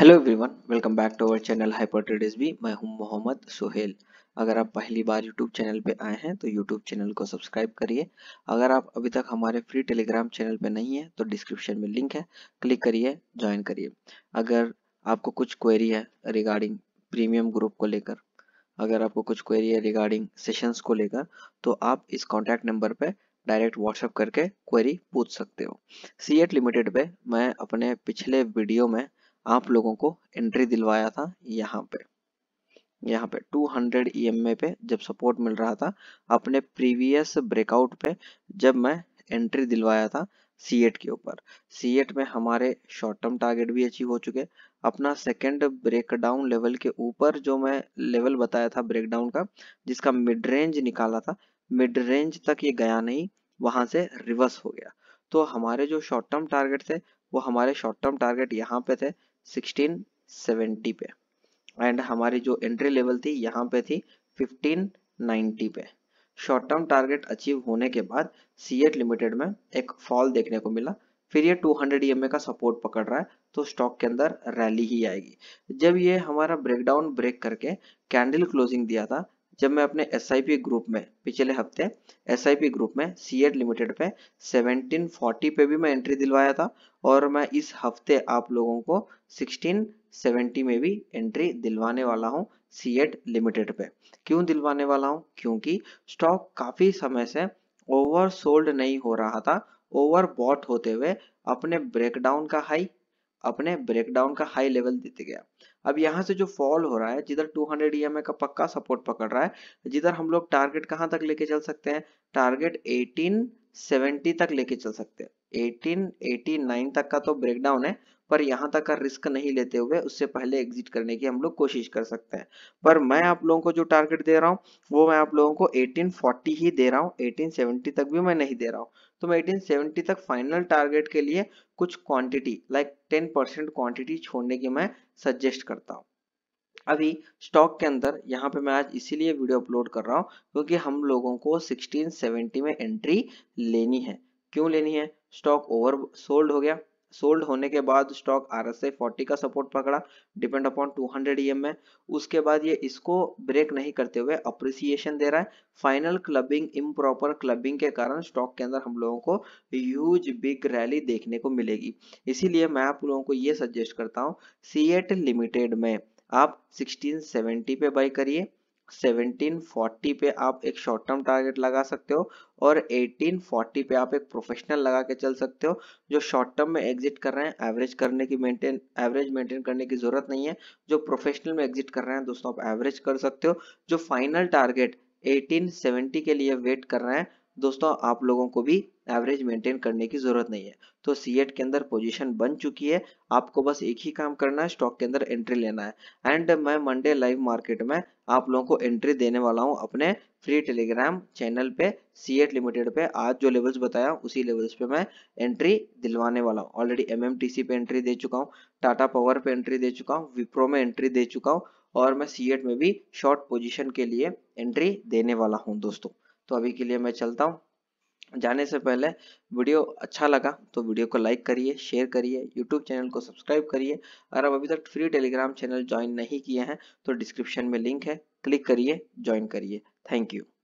hello everyone welcome back to our channel hyper भी मैं हूं मोहम्मद सोहेल अगर आप पहली बार यूट्यूब चैनल पे आए हैं तो यूट्यूब चैनल को सब्सक्राइब करिए अगर आप अभी तक हमारे फ्री टेलीग्राम चैनल पे नहीं तो है तो डिस्क्रिप्शन में लिंक है क्लिक करिए ज्वाइन करिए अगर आपको कुछ क्वेरी है रिगार्डिंग प्रीमियम ग्रुप को लेकर अगर आपको कुछ क्वेरी है रिगार्डिंग सेशंस को लेकर तो आप इस कॉन्टैक्ट नंबर पर डायरेक्ट व्हाट्सअप करके क्वेरी पूछ सकते हो सी लिमिटेड पे मैं अपने पिछले वीडियो में आप लोगों को एंट्री दिलवाया था यहाँ पे यहाँ पे 200 हंड्रेड e पे जब सपोर्ट मिल रहा था अपने प्रीवियस ब्रेकआउट पे जब मैं एंट्री दिलवाया था सी एट के ऊपर सी एट में हमारे शॉर्ट टर्म टारगेट भी अचीव हो चुके अपना सेकेंड ब्रेकडाउन लेवल के ऊपर जो मैं लेवल बताया था ब्रेकडाउन का जिसका मिड रेंज निकाला था मिड रेंज तक ये गया नहीं वहां से रिवर्स हो गया तो हमारे जो शॉर्ट टर्म टारगेट थे वो हमारे शॉर्ट टर्म टारगेट यहाँ पे थे 1670 पे एंड हमारी जो एंट्री लेवल थी यहाँ पे थी 1590 पे शॉर्ट टर्म टारगेट अचीव होने के बाद सीएट लिमिटेड में एक फॉल देखने को मिला फिर ये 200 हंड्रेड e का सपोर्ट पकड़ रहा है तो स्टॉक के अंदर रैली ही आएगी जब ये हमारा ब्रेकडाउन ब्रेक करके कैंडल क्लोजिंग दिया था जब मैं अपने एस ग्रुप में पिछले हफ्ते एस ग्रुप में सी लिमिटेड पे 1740 पे भी मैं एंट्री दिलवाया था और मैं इस हफ्ते आप लोगों को 1670 में भी एंट्री दिलवाने वाला हूँ सी लिमिटेड पे क्यों दिलवाने वाला हूँ क्योंकि स्टॉक काफी समय से ओवर सोल्ड नहीं हो रहा था ओवर बॉट होते हुए अपने ब्रेकडाउन का हाई अपने ब्रेकडाउन का हाई लेवल देते गया अब यहाँ से जो फॉल हो रहा है जिधर 200 हंड्रेड ई का पक्का सपोर्ट पकड़ रहा है जिधर हम लोग टारगेट कहाँ तक लेके चल सकते हैं टारगेट 1870 तक लेके चल सकते हैं 1889 तक का तो ब्रेकडाउन है पर यहाँ तक का रिस्क नहीं लेते हुए उससे पहले एग्जिट करने की हम लोग कोशिश कर सकते हैं पर मैं आप लोगों को जो टारगेट दे रहा हूँ वो मैं आप लोगों को 1840 ही दे रहा हूँ 1870 तक भी मैं नहीं दे रहा हूँ तो मैं 1870 तक फाइनल टारगेट के लिए कुछ क्वांटिटी लाइक 10 परसेंट क्वांटिटी छोड़ने की मैं सजेस्ट करता हूँ अभी स्टॉक के अंदर यहाँ पे मैं आज इसीलिए वीडियो अपलोड कर रहा हूँ क्योंकि हम लोगों को 1670 में एंट्री लेनी है क्यों लेनी है स्टॉक ओवर सोल्ड हो गया सोल्ड होने के बाद स्टॉक आर एस फोर्टी का सपोर्ट पकड़ा डिपेंड अपॉन 200 हंड्रेड में e उसके बाद ये इसको ब्रेक नहीं करते हुए अप्रिसिएशन दे रहा है फाइनल क्लबिंग इम्प्रॉपर क्लबिंग के कारण स्टॉक के अंदर हम लोगों को ह्यूज बिग रैली देखने को मिलेगी इसीलिए मैं आप लोगों को ये सजेस्ट करता हूँ सीएट लिमिटेड में आप सेवेंटी पे बाई करिए 1740 पे आप एक शॉर्ट टर्म टारगेट लगा सकते हो और 1840 पे आप एक प्रोफेशनल लगा के चल सकते हो जो शॉर्ट टर्म में एग्जिट कर रहे हैं एवरेज करने की मेंटेन एवरेज मेंटेन करने की जरूरत नहीं है जो प्रोफेशनल में एग्जिट कर रहे हैं दोस्तों आप एवरेज कर सकते हो जो फाइनल टारगेट 1870 के लिए वेट कर रहे हैं दोस्तों आप लोगों को भी एवरेज मेंटेन करने की जरूरत नहीं है तो सी के अंदर पोजीशन बन चुकी है आपको बस एक ही काम करना है स्टॉक के अंदर एंट्री लेना है एंड मैं मंडे लाइव मार्केट में आप लोगों को एंट्री देने वाला हूं अपने फ्री टेलीग्राम चैनल पे सी लिमिटेड पे आज जो लेवल्स बताया उसी लेवल्स पे मैं एंट्री दिलवाने वाला हूँ ऑलरेडी एम पे एंट्री दे चुका हूँ टाटा पावर पे एंट्री दे चुका हूँ विप्रो में एंट्री दे चुका हूँ और मैं सी में भी शॉर्ट पोजिशन के लिए एंट्री देने वाला हूँ दोस्तों तो अभी के लिए मैं चलता हूँ जाने से पहले वीडियो अच्छा लगा तो वीडियो को लाइक करिए शेयर करिए यूट्यूब चैनल को सब्सक्राइब करिए अगर आप अभी तक फ्री टेलीग्राम चैनल ज्वाइन नहीं किए हैं तो डिस्क्रिप्शन में लिंक है क्लिक करिए ज्वाइन करिए थैंक यू